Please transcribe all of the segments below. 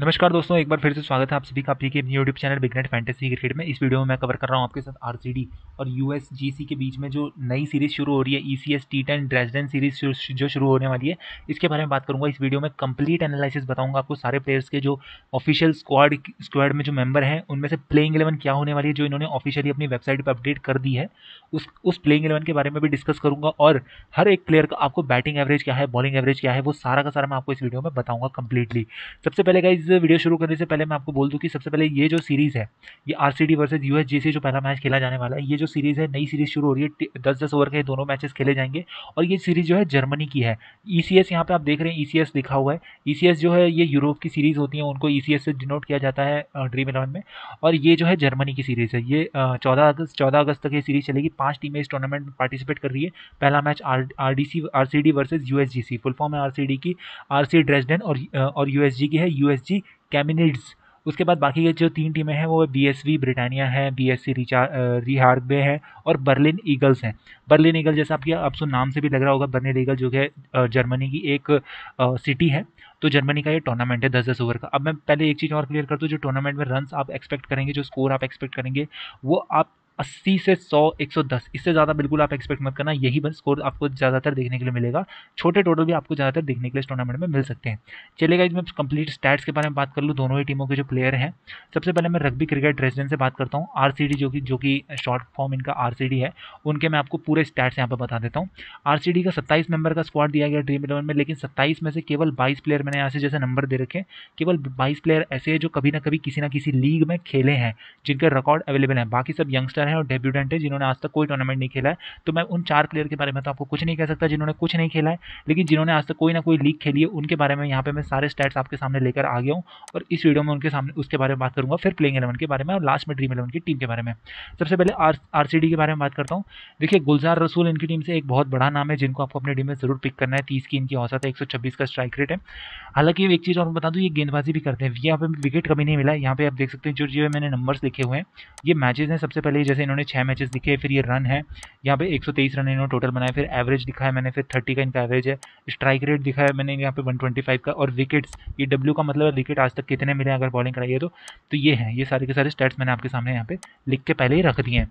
नमस्कार दोस्तों एक बार फिर से स्वागत है आप सभी का आपकी के YouTube channel Big Net Fantasy Cricket में इस वीडियो में मैं कवर कर रहा हूँ आपके साथ आरसीडी और यूएसजीसी के बीच में जो नई सीरीज शुरू हो रही है ECS T ten Dresden series जो शुरू होने वाली है इसके बारे में बात करूँगा इस वीडियो में कंप्लीट एनालिसिस बताऊंगा आपको सारे प्लेयर्स के जो ऑफिशियल स्क्वाड स्क्वाड में जो मेंबर हैं उनमें से प्लेइंग इलेवन क्या होने वाली है जो इन्होंने ऑफिशियली अपनी वेबसाइट पर अपडेट कर दी है उस उस प्लेइंग इलेवन के बारे में भी डिस्कस करूँगा और हर एक प्लेयर का आपको बैटिंग एवरेज क्या है बॉलिंग एवरेज क्या है वो सारा का सारा मैं आपको इस वीडियो में बताऊँगा कंप्लीटली सबसे पहले गाइज वीडियो शुरू करने से पहले मैं आपको बोल दूं कि सबसे पहले ये जो सीरीज़ है ये R C D versus U S G से जो पहला मैच खेला जाने वाला है ये जो सीरीज़ है नई सीरीज़ शुरू हो रही है दस दस ओवर के दोनों मैचेस खेले जाएंगे और ये सीरीज़ जो है जर्मनी की है ई सी एस यहाँ पर आप देख रहे हैं ई सी एस लिखा हुआ है ई सी एस जो है ये यूरोप की सीरीज़ होती है उनको ई सी एस से डिनोट किया जाता है ड्रीम इलेवन में और ये जो है जर्मनी की सीरीज़ है ये चौदह अगस्त चौदह अगस्त तक ये सीरीज़ चलेगी पाँच टीमें इस टूर्नामेंट में पार्टिसिपेट कर रही है पहला match R R D C R C D versus U S G C full form है आर सी डी की आर सी ड्रेसडन और और यू एस जी की है यू एस जी थी कैमिनिड्स उसके बाद बाकी के जो तीन टीमें हैं वो बी एस वी ब्रिटानिया है बी एस सी रिहार्बे है और बर्लिन ईगल्स हैं बर्लिन ईगल जैसा आप सो नाम से भी लग रहा होगा बर्लिन ईगल जो है जर्मनी की एक सिटी है तो जर्मनी का ये टूर्नामेंट है दस दस ओवर का अब मैं पहले एक चीज़ और क्लियर कर दूँ जो टूर्नामेंट में रन आप एक्सपेक्ट करेंगे जो स्कोर आप एक्सपेक्ट करेंगे वो आप अस्सी से सौ एक सौ दस इससे ज़्यादा बिल्कुल आप एक्सपेक्ट मत करना यही बस स्कोर आपको ज़्यादातर देखने के लिए मिलेगा छोटे टोटल भी आपको ज़्यादातर देखने के लिए इस टूर्नामेंट में मिल सकते हैं चलेगा इसमें कंप्लीट स्टैट्स के बारे में बात कर लूँ दोनों ही टीमों के जो प्लेयर हैं सबसे पहले मैं रग्बी क्रिकेट ड्रेसडेंट से बात करता हूँ आर जो कि जो कि शॉर्ट फॉर्म इनका आर है उनके मैं आपको पूरे स्टैट्स यहाँ पर बता देता हूँ आर का सत्ताईस मेंबर का स्क्वाड दिया गया ड्रीम इलेवन में लेकिन सत्ताईस में से केवल बाईस प्लेयर मैंने यहाँ से जैसे नंबर दे रखे केवल बाईस प्लेयर ऐसे हैं जो कभी ना कभी किसी ना किसी लीग में खेले हैं जिनके रिकॉर्ड अवेलेबल हैं बाकी सब यंगस्टर प्लेयर हैं और डेब्यूटेंट है जिन्होंने आज तक कोई टूर्नामेंट नहीं खेला है तो मैं उन चार प्लेयर के बारे में तो आपको कुछ नहीं कह सकता जिन्होंने कुछ नहीं खेला है लेकिन जिन्होंने आज तक कोई ना कोई लीग खेली है उनके बारे में यहाँ पर मैं सारे स्टैट्स आपके सामने लेकर आ गया हूँ और इस वीडियो में उनके सामने उसके बारे में बात करूँगा फिर प्लेइंग एलेवन के बारे में और लास्ट में ड्रीम एलेवन की टीम के बारे में सबसे पहले आर के बारे में बात करता हूँ देखिए गुलजार रसूल इनकी टीम से एक बहुत बड़ा नाम है जिनको आपको अपनी टीम में ज़रूर पिक करना है तीस की इनकी औसत है एक का स्ट्राइक रेट है हालांकि एक चीज़ और बता दूँ ये गेंदबाजी भी करते हैं यहाँ पे विकेट कभी नहीं मिला यहाँ पे आप देख सकते हैं जो जो मैंने नंबर्स लिखे हुए हैं ये मैचेस हैं सबसे पहले जैसे से इन्होंने छः मैचेस दिखे फिर ये रन है यहाँ पे 123 रन इन्होंने टोटल बनाए फिर एवरेज दिखाया मैंने फिर 30 का इनका एवरेज है स्ट्राइक रेट दिखाया मैंने यहाँ पे 125 का और विकेट्स ये डब्ल्यू का मतलब है विकेट आज तक कितने मिले अगर बॉलिंग कराइए तो तो ये है ये सारे के सारे स्टेट्स मैंने आपके सामने यहाँ पे लिख के पहले ही रख दिए हैं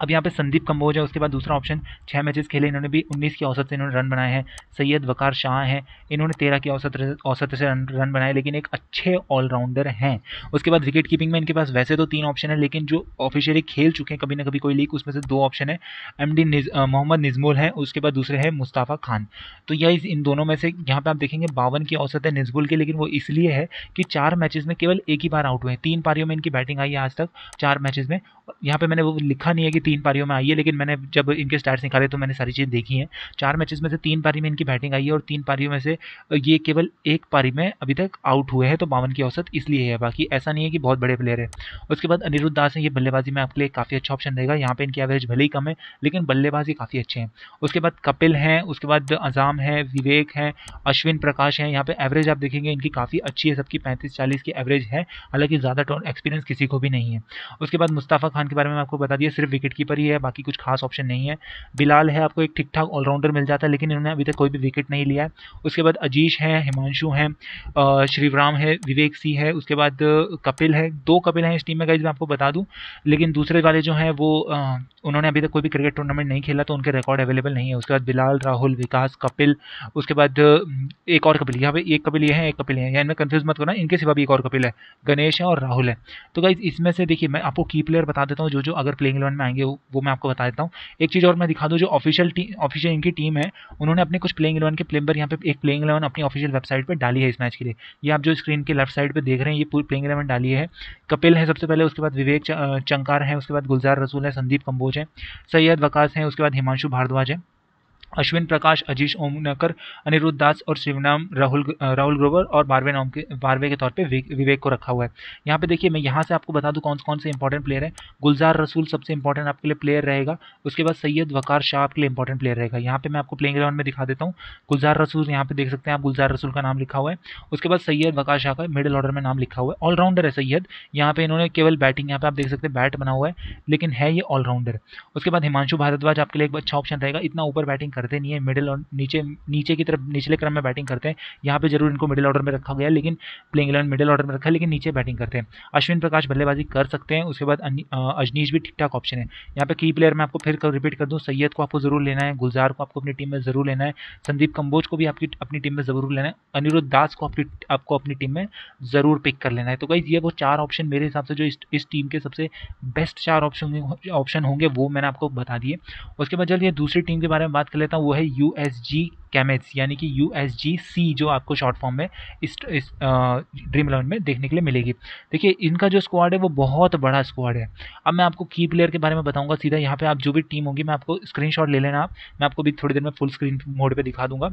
अब यहाँ पे संदीप कंबोज है उसके बाद दूसरा ऑप्शन छः मैचेस खेले इन्होंने भी 19 की औसत से इन्होंने रन बनाए हैं सैयद वकार शाह हैं इन्होंने तेरह की औसत औसत से रन बनाए लेकिन एक अच्छे ऑलराउंडर हैं उसके बाद विकेट कीपिंग में इनके पास वैसे तो तीन ऑप्शन है लेकिन जो ऑफिशियली खेल चुके हैं कभी ना कभी कोई लीग उसमें से दो ऑप्शन है एम डी मोहम्मद निजमुल हैं उसके बाद दूसरे है मुस्ताफ़ा खान तो यह इन दोनों में से यहाँ पर आप देखेंगे बावन की औसत है निजमुल की लेकिन वो इसलिए है कि चार मैचेज में केवल एक ही बार आउट हुए तीन पारियों में इनकी बैटिंग आई है आज तक चार मैचेज में यहाँ पर मैंने वो लिखा नहीं है कि तीन पारियों में आई है लेकिन मैंने जब इनके स्टार्ट निकाले तो मैंने सारी चीज़ें देखी हैं चार मैचेस में से तीन पारी में इनकी बैटिंग आई है और तीन पारियों में से ये केवल एक पारी में अभी तक आउट हुए हैं तो बावन की औसत इसलिए है बाकी ऐसा नहीं है कि बहुत बड़े प्लेयर है उसके बाद अनिरुद्ध दास है ये बल्लेबाजी में आपके लिए काफ़ी अच्छा ऑप्शन रहेगा यहाँ पर इनकी एवरेज भले ही कम है लेकिन बल्लेबाजी काफ़ी अच्छे हैं उसके बाद कपिल हैं उसके बाद अजाम है विवेक हैं अश्विन प्रकाश हैं यहाँ पर एवरेज आप देखेंगे इनकी काफ़ी अच्छी है सबकी पैंतीस चालीस की एवरेज है हालांकि ज़्यादा एक्सपीरियंस किसी को भी नहीं है उसके बाद मुस्ताफ़ा खान के बारे में आपको बता दिया सिर्फ विकेट विकेटकीपर ही है बाकी कुछ खास ऑप्शन नहीं है बिलाल है आपको एक ठीक ठाक ऑलराउंडर मिल जाता है लेकिन इन्होंने अभी तक कोई भी विकेट नहीं लिया है उसके बाद अजीश है हिमांशु हैं श्रीवराम है विवेक सिंह है उसके बाद कपिल है दो कपिल हैं इस टीम में गाइज मैं आपको बता दूँ लेकिन दूसरे वाले जो हैं वो उन्होंने अभी तक कोई भी क्रिकेट टूर्नामेंट नहीं खेला तो उनके रिकॉर्ड अवेलेबल नहीं है उसके बाद बिलाल राहुल विकास कपिल उसके बाद एक और कपिल यहाँ पे एक कपिल ये है एक कपिल है इनमें कन्फ्यूज मत करना इनके सिवा भी एक और कपिल है गणेश है और राहुल है तो गाइज इसमें से देखिए मैं आपको की प्लेयर बता देता हूँ जो जो अगर प्लेइंग इलेवन में आएंगे हो वो मैं आपको बता देता हूँ एक चीज़ और मैं दिखा दूँ जो ऑफिशियल ऑफिशियल इनकी टीम है उन्होंने अपने कुछ प्लेइंग इलेवन के प्लेबर यहाँ पे एक प्लेइंग इलेवन अपनी ऑफिशियल वेबसाइट पर डाली है इस मैच के लिए ये आप जो स्क्रीन के लेफ्ट साइड पर देख रहे हैं ये पूरी प्लेइंग इलेवन डाली है कपिल है सबसे पहले उसके बाद विवेक चंकार है उसके बाद गुलजार रसूल है संदीप कंबोज है सैयद वकास हैं उसके बाद हिमांशु भारद्वाज है अश्विन प्रकाश अजीश ओमनकर अनिरुद्ध दास और शिवनाम राहुल राहुल ग्रोवर और बारहवें नाम के बारहवे के तौर पे विवेक को रखा हुआ है यहाँ पे देखिए मैं यहाँ से आपको बता दूँ कौन कौन से इंपॉर्टेंट प्लेयर हैं गुलजार रसूल सबसे इंपॉर्टेंट आपके लिए प्लेयर रहेगा उसके बाद सैयद वकार शाह आपके लिए इंपॉर्टेंट प्लेयर रहेगा यहाँ पे मैं आपको प्लेइंग ग्राउंड में दिखा देता हूँ गुलजार रसूल यहाँ पे देख सकते हैं आप गुलजार रसूल का नाम लिखा हुआ है उसके बाद सैयद वकार शाह का मिडिल ऑर्डर में नाम लिखा हुआ है ऑलराउंडर है सैयद यहाँ पे इन्होंने केवल बैटिंग यहाँ पे आप देख सकते हैं बैट बना हुआ है लेकिन है ये ऑलराउंडर उसके बाद हिमांशु भारद्वाज आपके लिए एक अच्छा ऑप्शन रहेगा इतना ऊपर बैटिंग करते नहीं है मिडिल और नीचे नीचे की तरफ निचले क्रम में बैटिंग करते हैं यहाँ पे जरूर इनको मिडिल ऑर्डर में रखा गया लेकिन प्लेइंग इलेवन मिडिल ऑर्डर में रखा है लेकिन नीचे बैटिंग करते हैं अश्विन प्रकाश बल्लेबाजी कर सकते हैं उसके बाद अजनीश भी ठीक ठाक ऑप्शन है यहाँ पे की प्लेयर मैं आपको फिर रिपीट कर दूँ सैयद को आपको जरूर लेना है गुलजार को आपको अपनी टीम में जरूर लेना है संदीप कंबोज को भी आपकी अपनी टीम में जरूर लेना है अनिरुद्ध दास को आपकी आपको अपनी टीम में जरूर पिक कर लेना है तो भाई ये वो चार ऑप्शन मेरे हिसाब से जो इस, टीम के सबसे बेस्ट चार ऑप्शन ऑप्शन होंगे वो मैंने आपको बता दिए उसके बाद जल्दी दूसरी टीम के बारे में बात कर ले देता हूँ वो है यू एस जी कैमेज यानी कि यू एस जी सी जो आपको शॉर्ट फॉर्म में इस इस ड्रीम इलेवन में देखने के लिए मिलेगी देखिए इनका जो स्क्वाड है वो बहुत बड़ा स्क्वाड है अब मैं आपको की प्लेयर के बारे में बताऊंगा सीधा यहाँ पे आप जो भी टीम होगी मैं आपको स्क्रीनशॉट ले लेना आप मैं आपको भी थोड़ी देर में फुल स्क्रीन मोड पर दिखा दूंगा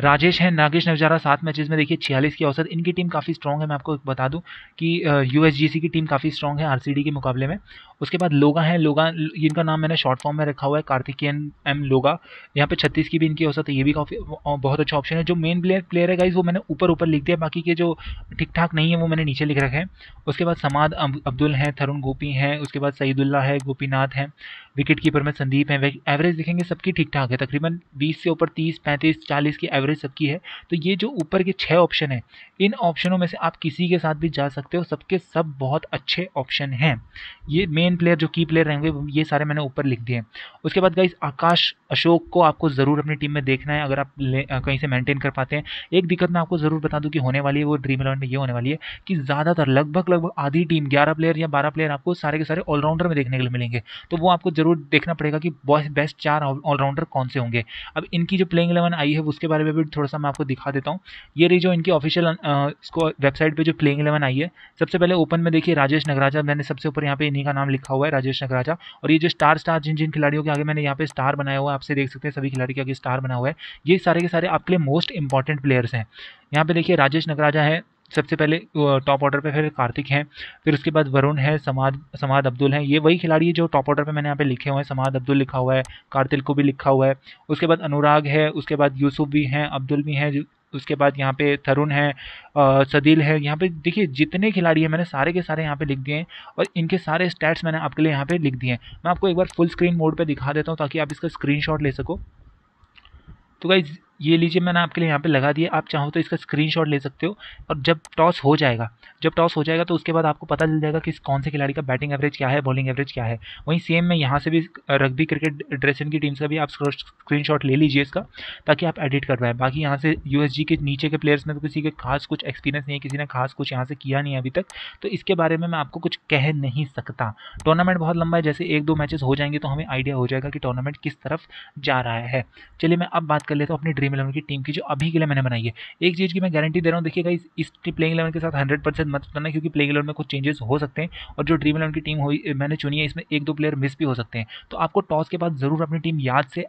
राजेश है नागेश नवजारा सात मैचेस में देखिए छियालीस की औसत इनकी टीम काफ़ी स्ट्रॉग है मैं आपको बता दूं कि यूएसजीसी की टीम काफ़ी स्ट्रॉग है आरसीडी के मुकाबले में उसके बाद लोगा है लोगा इनका नाम मैंने शॉर्ट फॉर्म में रखा हुआ है कार्तिकेयन एम लोगा यहाँ पे छत्तीस की भी इनकी औसत है ये भी काफ़ी बहुत अच्छा ऑप्शन है जो मेन प्लेयर प्लेयर है गाइज वो मैंने ऊपर ऊपर लिख दिया बाकी के जो ठीक ठाक नहीं है वो मैंने नीचे लिख रखे हैं उसके बाद समाद अब्दुल हैं तरुण गोपी हैं उसके बाद सईदुल्ला है गोपीनाथ हैं विकेट कीपर में संदीप हैं एवरेज देखेंगे सबकी ठीक ठाक है तकरीबन बीस से ऊपर तीस पैंतीस चालीस चालीस की एवरेज सबकी है तो ये जो ऊपर के छः ऑप्शन हैं इन ऑप्शनों में से आप किसी के साथ भी जा सकते हो सबके सब बहुत अच्छे ऑप्शन हैं ये मेन प्लेयर जो की प्लेयर रहेंगे ये सारे मैंने ऊपर लिख दिए उसके बाद गाइज आकाश अशोक को आपको ज़रूर अपनी टीम में देखना है अगर आप कहीं से मेंटेन कर पाते हैं एक दिक्कत मैं आपको ज़रूर बता दूँ कि होने वाली है वो ड्रीम इलेवन में ये होने वाली है कि ज़्यादातर लगभग लगभग आधी टीम ग्यारह प्लेयर या बारह प्लेयर आपको सारे के सारे ऑलराउंडर में देखने के लिए मिलेंगे तो वो आपको जरूर देखना पड़ेगा कि बेस्ट चार ऑलराउंडर कौन से होंगे अब इनकी जो प्लेइंग इलेवन आई है उसके बारे में भी थोड़ा सा मैं आपको दिखा देता हूँ ये रही जो इनकी ऑफिशियल इसको वेबसाइट पर जो प्लेइंग इलेवन आई है सबसे पहले ओपन में देखिए राजेश नगराजा मैंने सबसे ऊपर यहाँ पे इन्हीं का नाम लिखा हुआ है राजेश नगराजा और ये जो स्टार स्टार जिन जिन खिलाड़ियों के आगे मैंने यहाँ पे स्टार बनाया हुआ है आपसे देख सकते हैं सभी खिलाड़ी के आगे स्टार बना हुआ है ये सारे के सारे आपके लिए मोस्ट इंपॉर्टेंट प्लेयर्स हैं यहाँ पे देखिए राजेश नगराजा है सबसे पहले टॉप ऑर्डर पे फिर कार्तिक हैं फिर उसके बाद वरुण है समाद समाद अब्दुल हैं ये वही खिलाड़ी है जो टॉप ऑर्डर पे मैंने यहाँ पे लिखे हुए हैं समाद अब्दुल लिखा हुआ है कार्तिल को भी लिखा हुआ है उसके बाद अनुराग है उसके बाद यूसुफ भी हैं अब्दुल भी हैं उसके बाद यहाँ पे तरुण है आ, सदील है यहाँ पे देखिए जितने खिलाड़ी हैं मैंने सारे के सारे यहाँ पे लिख दिए हैं और इनके सारे स्टैट्स मैंने आपके लिए यहाँ पे लिख दिए हैं मैं आपको एक बार फुल स्क्रीन मोड पे दिखा देता हूँ ताकि आप इसका स्क्रीनशॉट ले सको तो भाई ये लीजिए मैंने आपके लिए यहाँ पे लगा दिया आप चाहो तो इसका स्क्रीनशॉट ले सकते हो और जब टॉस हो जाएगा जब टॉस हो जाएगा तो उसके बाद आपको पता चल जाएगा कि कौन से खिलाड़ी का बैटिंग एवरेज क्या है बॉलिंग एवरेज क्या है वहीं सेम में यहाँ से भी रग्बी क्रिकेट ड्रेसिंग की टीम से भी आप स्क्रीन ले लीजिए इसका ताकि आप एडिट कर पाए बाकी यहाँ से यू के नीचे के प्लेयर्स में तो किसी के खास कुछ एक्सपीरियंस नहीं है किसी ने खास कुछ यहाँ से किया नहीं है अभी तक तो इसके बारे में मैं आपको कुछ कह नहीं सकता टूर्नामेंट बहुत लंबा है जैसे एक दो मैचेस हो जाएंगे तो हमें आइडिया हो जाएगा कि टूर्नामेंट किस तरफ जा रहा है चलिए मैं अब बात कर लेता हूँ अपनी ड्रीम ड्रीम इलेवन की टीम की जो अभी के लिए मैंने बनाई है एक चीज़ की मैं गारंटी दे रहा हूँ देखिएगा इस, इस प्लेइंग इलेवन के साथ हंड्रेड परसेंट मत करना क्योंकि प्लेइंग इलेवन में कुछ चेंजेस हो सकते हैं और जो ड्रीम इलेवन की टीम हुई मैंने चुनी है इसमें एक दो प्लेयर मिस भी हो सकते हैं तो आपको टॉस के बाद ज़रूर अपनी टीम याद से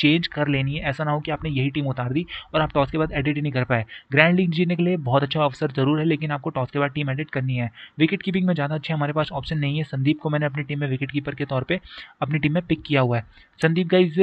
चेंज कर लेनी है ऐसा ना हो कि आपने यही टीम उतार दी और आप टॉस के बाद एडिट ही नहीं कर पाए ग्रैंड लीग जीने के लिए बहुत अच्छा अवसर जरूर है लेकिन आपको टॉस के बाद टीम एडिट करनी है विकेट कीपिंग में ज़्यादा अच्छे हमारे पास ऑप्शन नहीं है संदीप को मैंने अपनी टीम में विकेट कीपर के तौर पर अपनी टीम में पिक किया हुआ है संदीप गाइज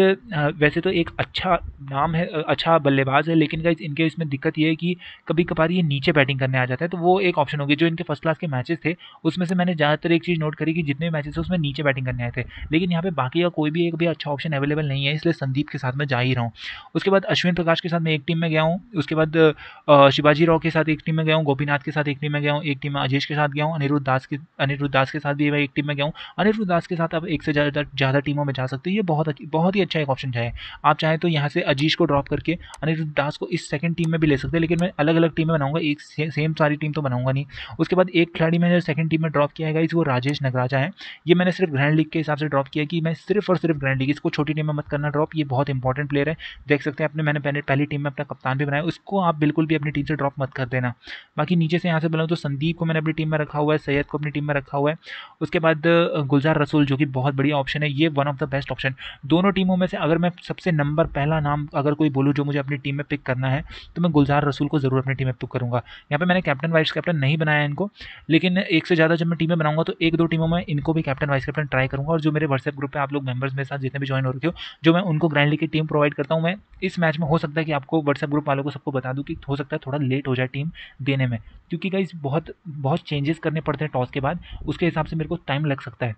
वैसे तो एक अच्छा नाम है अच्छा बल्लेबाज है लेकिन गाइज इनके इसमें दिक्कत यह है कि कभी कभार ये नीचे बैटिंग करने आ जाता है तो वो एक ऑप्शन होगी जो इनके फर्स्ट क्लास के मैचेस थे उसमें से मैंने ज़्यादातर एक चीज़ नोट करी कि जितने मैचेस उसमें नीचे बैटिंग करने आए थे लेकिन यहाँ पे बाकी का कोई भी एक भी अच्छा ऑप्शन अवेलेबल नहीं है इसलिए संदीप संदीप के साथ मैं जा ही रहा हूँ उसके बाद अश्विन प्रकाश के साथ मैं एक टीम में गया हूँ उसके बाद शिवाजी राव के साथ एक टीम में गया हूँ गोपीनाथ के साथ एक टीम में गया हूँ एक टीम में अजेश के साथ गया हूँ अनिरुद्ध दास के अनिरुद्ध दास के साथ भी मैं एक टीम में गया हूँ अनिरुद्ध दास के साथ आप एक से ज़्यादा ज़्यादा टीमों में जा सकते हो ये बहुत बहुत ही अच्छा एक ऑप्शन है आप चाहें तो यहाँ से अजीश को ड्रॉप करके अनिरुद्ध दास को इस सेकंड टीम में भी ले सकते हैं लेकिन मैं अलग अलग टीम में बनाऊंगा एक सेम सारी टीम तो बनाऊंगा नहीं उसके बाद एक खिलाड़ी मैंने सेकंड टीम में ड्रॉप किया है वो राजेश नगराजा है ये मैंने सिर्फ ग्रैंड लीग के हिसाब से ड्रॉप किया कि मैं सिर्फ और सिर्फ ग्रैंड लीग इसको छोटी टीम में मत करना ड्रॉप ये बहुत बहुत इंपॉर्टेंट प्लेयर है देख सकते हैं अपने मैंने पहले पहली टीम में अपना कप्तान भी बनाया उसको आप बिल्कुल भी अपनी टीम से ड्रॉप मत कर देना बाकी नीचे से यहाँ से बोला तो संदीप को मैंने अपनी टीम में रखा हुआ है सैयद को अपनी टीम में रखा हुआ है उसके बाद गुलजार रसूल जो कि बहुत बढ़िया ऑप्शन है ये one of the best option दोनों टीमों में से अगर मैं सबसे नंबर पहला नाम अगर कोई बोलूँ जो मुझे अपनी टीम में पिक करना है तो मैं गुलजार रसूल को ज़रूर अपनी टीम में पिक करूँगा यहाँ पर मैंने कैप्टन वाइस कैप्टन नहीं बनाया इनको लेकिन एक से ज़्यादा जब मैं टीमें बनाऊंगा तो एक दो टीमों में इनको भी कैप्टन वाइस कैप्टन ट्राई करूँगा और जो मेरे व्हाट्सएप ग्रुप पर आप लोग मेंबर्स मेरे साथ जितने भी ज्वाइन हो रखे हो जो मैं उनको ब्रांडली की टीम प्रोवाइड करता हूँ मैं इस मैच में हो सकता है कि आपको व्हाट्सएप ग्रुप वालों को सबको बता दूँ कि हो सकता है थोड़ा लेट हो जाए टीम देने में क्योंकि गाइज बहुत बहुत चेंजेस करने पड़ते हैं टॉस के बाद उसके हिसाब से मेरे को टाइम लग सकता है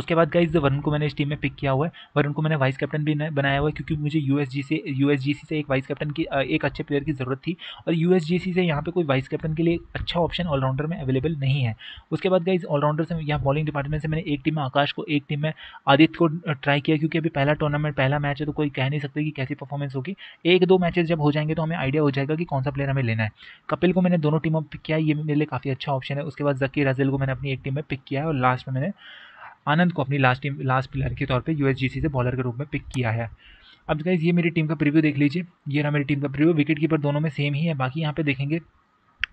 उसके बाद गाइज वरुण को मैंने इस टीम में पिक किया हुआ है वरुण को मैंने वाइस कैप्टन भी बनाया हुआ है क्योंकि मुझे यूएसजी से यूएसजीसी से एक वाइस कैप्टन की एक अच्छे प्लेयर की ज़रूरत थी और यूएसजीसी से यहाँ पे कोई वाइस कैप्टन के लिए अच्छा ऑप्शन ऑलराउंडर में अवेलेबल नहीं है उसके बाद गाइज ऑलराउंडर से यहाँ बॉलिंग डिपार्टमेंट से मैंने एक टीम में आकाश को एक टीम में आदित्य को ट्राई किया क्योंकि अभी पहला टूर्नामेंट पहला मैच है तो कोई कह नहीं सकते कि कैसी परफॉर्मेंस होगी एक दो मैचेस जब हो जाएंगे तो हमें आइडिया हो जाएगा कि कौन सा प्लेयर हमें लेना है कपिल को मैंने दोनों टीमों में पिक किया ये मेरे लिए काफ़ी अच्छा ऑप्शन है उसके बाद जकीर हजल को मैंने अपनी एक टीम में पिक किया है और लास्ट में मैंने आनंद को अपनी लास्ट टीम लास्ट प्लेयर के तौर पर यू से बॉलर के रूप में पिक किया है अब गाइज ये मेरी टीम का प्रीव्यू देख लीजिए ये रहा मेरी टीम का प्रीव्यू विकेट कीपर दोनों में सेम ही है बाकी यहाँ पे देखेंगे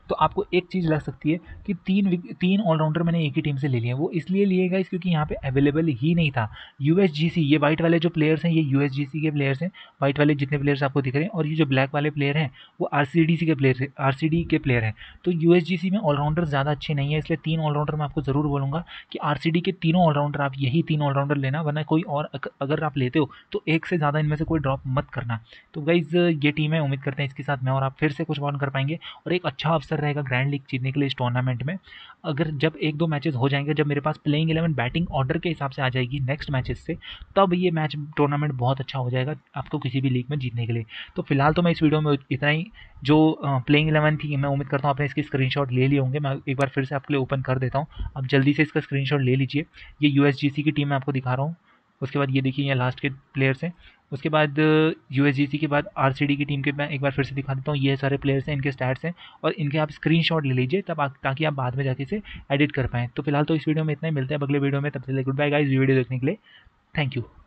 तो आपको एक चीज़ लग सकती है कि तीन तीन ऑलराउंडर मैंने एक ही टीम से ले लिए वो इसलिए लिए गए क्योंकि यहाँ पे अवेलेबल ही नहीं था यू ये वाइट वाले जो प्लेयर्स हैं ये यू के प्लेयर्स हैं वाइट वाले जितने प्लेयर्स आपको दिख रहे हैं और ये जो ब्लैक वाले प्लेयर हैं वो आर के प्लेयर आर के प्लेयर हैं तो यू में ऑलराउंडर ज़्यादा अच्छे नहीं है इसलिए तीन ऑलराउंडर मैं आपको ज़रूर बोलूँगा कि आर के तीनों ऑलराउंडर आप यही तीन ऑलराउंडर लेना वरना कोई और अगर आप लेते हो तो एक से ज़्यादा इनमें से कोई ड्रॉप मत करना तो गाइज़ ये टीम है उम्मीद करते हैं इसके साथ मैं और आप फिर से कुछ बॉन कर पाएंगे और एक अच्छा अवसर रहेगा ग्रैंड लीग जीतने के लिए इस टूर्नामेंट में अगर जब एक दो मैचेस हो जाएंगे जब मेरे पास प्लेइंग इलेवन बैटिंग ऑर्डर के हिसाब से आ जाएगी नेक्स्ट मैचेस से तब ये मैच टूर्नामेंट बहुत अच्छा हो जाएगा आपको किसी भी लीग में जीतने के लिए तो फिलहाल तो मैं इस वीडियो में इतना ही जो प्लेइंग इलेवन थी मैं उम्मीद करता हूँ आपने इसके स्क्रीन ले लिए होंगे मैं एक बार फिर से आपके लिए ओपन कर देता हूँ आप जल्दी से इसका स्क्रीन ले लीजिए ये यू की टीम मैं आपको दिखा रहा हूँ उसके बाद ये देखिए यहाँ लास्ट के प्लेयर्स हैं उसके बाद यू uh, के बाद आर की टीम के मैं एक बार फिर से दिखा देता हूँ ये सारे प्लेयर्स हैं इनके स्टैट्स हैं और इनके आप स्क्रीन ले लीजिए तब ताकि आप बाद में जाके इसे एडिट कर पाएँ तो फिलहाल तो इस वीडियो में इतना ही मिलता है अगले वीडियो में तब से गुड बाय गाइज वीडियो देखने के लिए थैंक यू